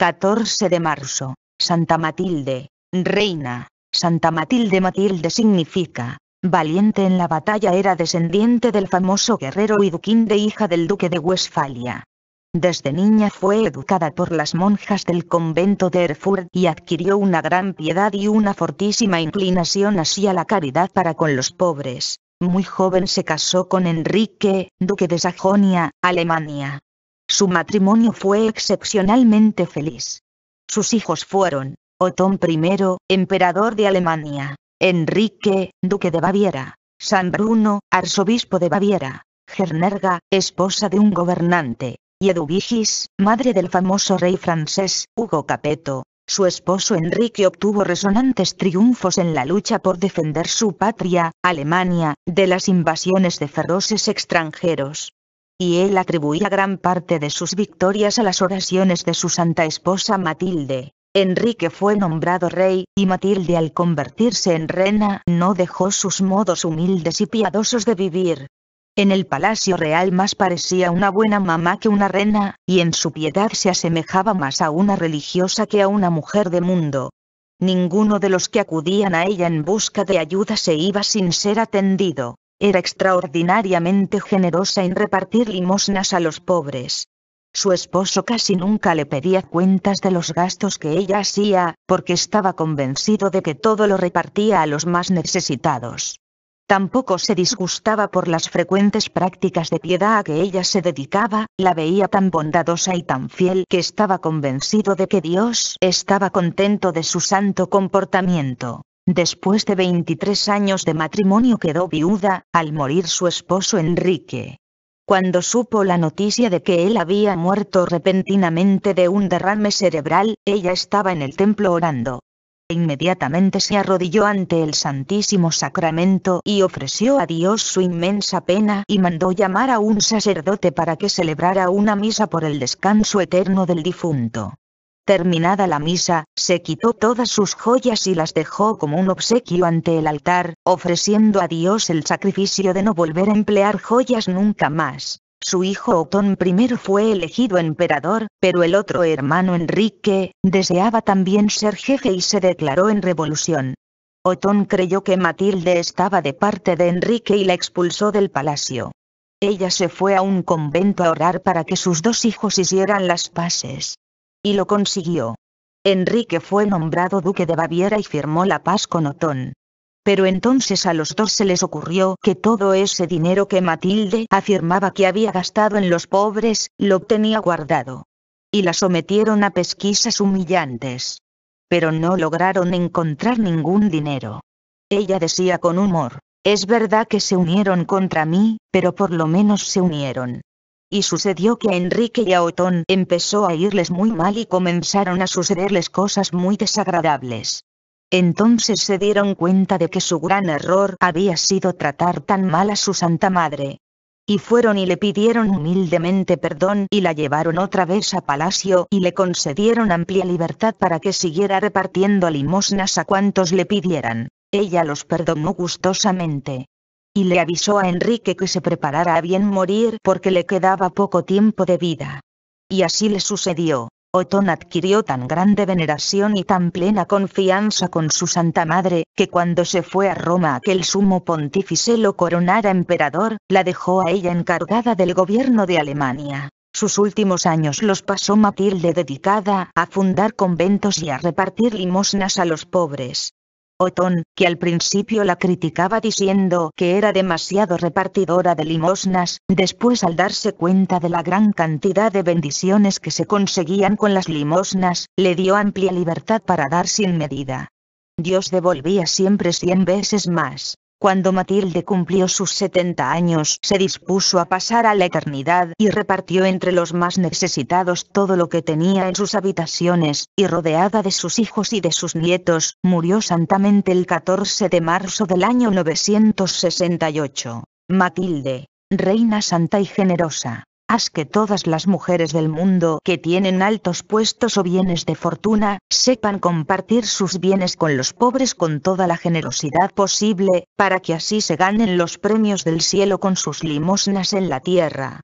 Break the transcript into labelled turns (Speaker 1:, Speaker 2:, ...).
Speaker 1: 14 de marzo, Santa Matilde, reina. Santa Matilde Matilde significa, valiente en la batalla era descendiente del famoso guerrero y de hija del duque de Westfalia. Desde niña fue educada por las monjas del convento de Erfurt y adquirió una gran piedad y una fortísima inclinación hacia la caridad para con los pobres. Muy joven se casó con Enrique, duque de Sajonia, Alemania. Su matrimonio fue excepcionalmente feliz. Sus hijos fueron, Otón I, emperador de Alemania, Enrique, duque de Baviera, San Bruno, arzobispo de Baviera, Gernerga, esposa de un gobernante, y Edubigis, madre del famoso rey francés, Hugo Capeto. Su esposo Enrique obtuvo resonantes triunfos en la lucha por defender su patria, Alemania, de las invasiones de feroces extranjeros y él atribuía gran parte de sus victorias a las oraciones de su santa esposa Matilde. Enrique fue nombrado rey, y Matilde al convertirse en reina no dejó sus modos humildes y piadosos de vivir. En el palacio real más parecía una buena mamá que una reina, y en su piedad se asemejaba más a una religiosa que a una mujer de mundo. Ninguno de los que acudían a ella en busca de ayuda se iba sin ser atendido. Era extraordinariamente generosa en repartir limosnas a los pobres. Su esposo casi nunca le pedía cuentas de los gastos que ella hacía, porque estaba convencido de que todo lo repartía a los más necesitados. Tampoco se disgustaba por las frecuentes prácticas de piedad a que ella se dedicaba, la veía tan bondadosa y tan fiel que estaba convencido de que Dios estaba contento de su santo comportamiento. Después de 23 años de matrimonio quedó viuda, al morir su esposo Enrique. Cuando supo la noticia de que él había muerto repentinamente de un derrame cerebral, ella estaba en el templo orando. Inmediatamente se arrodilló ante el Santísimo Sacramento y ofreció a Dios su inmensa pena y mandó llamar a un sacerdote para que celebrara una misa por el descanso eterno del difunto. Terminada la misa, se quitó todas sus joyas y las dejó como un obsequio ante el altar, ofreciendo a Dios el sacrificio de no volver a emplear joyas nunca más. Su hijo Otón I fue elegido emperador, pero el otro hermano Enrique, deseaba también ser jefe y se declaró en revolución. Otón creyó que Matilde estaba de parte de Enrique y la expulsó del palacio. Ella se fue a un convento a orar para que sus dos hijos hicieran las paces. Y lo consiguió. Enrique fue nombrado duque de Baviera y firmó la paz con Otón. Pero entonces a los dos se les ocurrió que todo ese dinero que Matilde afirmaba que había gastado en los pobres, lo tenía guardado. Y la sometieron a pesquisas humillantes. Pero no lograron encontrar ningún dinero. Ella decía con humor, es verdad que se unieron contra mí, pero por lo menos se unieron y sucedió que a Enrique y a Otón empezó a irles muy mal y comenzaron a sucederles cosas muy desagradables. Entonces se dieron cuenta de que su gran error había sido tratar tan mal a su Santa Madre. Y fueron y le pidieron humildemente perdón y la llevaron otra vez a palacio y le concedieron amplia libertad para que siguiera repartiendo limosnas a cuantos le pidieran. Ella los perdonó gustosamente y le avisó a Enrique que se preparara a bien morir porque le quedaba poco tiempo de vida. Y así le sucedió. Otón adquirió tan grande veneración y tan plena confianza con su Santa Madre, que cuando se fue a Roma a que el sumo pontífice lo coronara emperador, la dejó a ella encargada del gobierno de Alemania. Sus últimos años los pasó Matilde dedicada a fundar conventos y a repartir limosnas a los pobres. Otón, que al principio la criticaba diciendo que era demasiado repartidora de limosnas, después al darse cuenta de la gran cantidad de bendiciones que se conseguían con las limosnas, le dio amplia libertad para dar sin medida. Dios devolvía siempre cien veces más. Cuando Matilde cumplió sus 70 años se dispuso a pasar a la eternidad y repartió entre los más necesitados todo lo que tenía en sus habitaciones, y rodeada de sus hijos y de sus nietos, murió santamente el 14 de marzo del año 968. Matilde, reina santa y generosa haz que todas las mujeres del mundo que tienen altos puestos o bienes de fortuna, sepan compartir sus bienes con los pobres con toda la generosidad posible, para que así se ganen los premios del cielo con sus limosnas en la tierra.